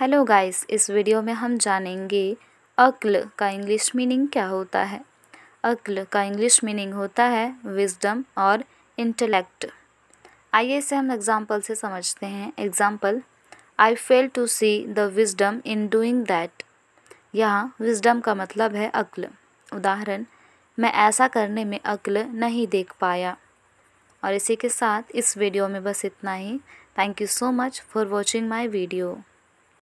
hello guys इस video में हम जानेंगे अक्ल का इंग्लिश मीनिंग क्या होता है अक्ल का इंग्लिश मीनिंग होता है विजडम और इंटेलेक्ट आइए इसे हम एग्जाम्पल से समझते हैं example I fail to see the wisdom in doing that यहाँ विजडम का मतलब है अक्ल उदाहरण मैं ऐसा करने में अक्ल नहीं देख पाया और इसी के साथ इस वीडियो में बस इतना ही thank you so much for watching my video